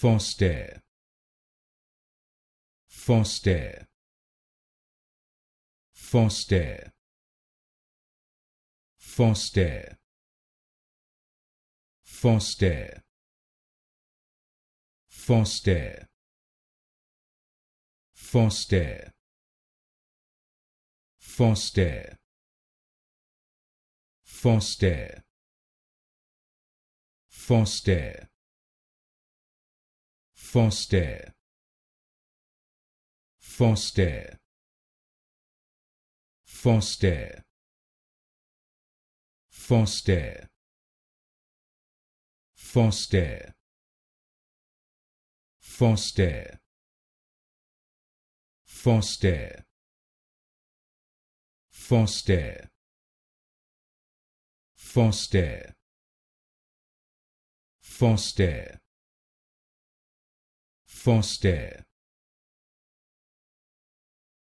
Foster Foster Foster Foster Foster Foster Foster Foster Foster Foster Foster Foster Foster Foster Foster Foster Foster Foster Foster Foster Foster.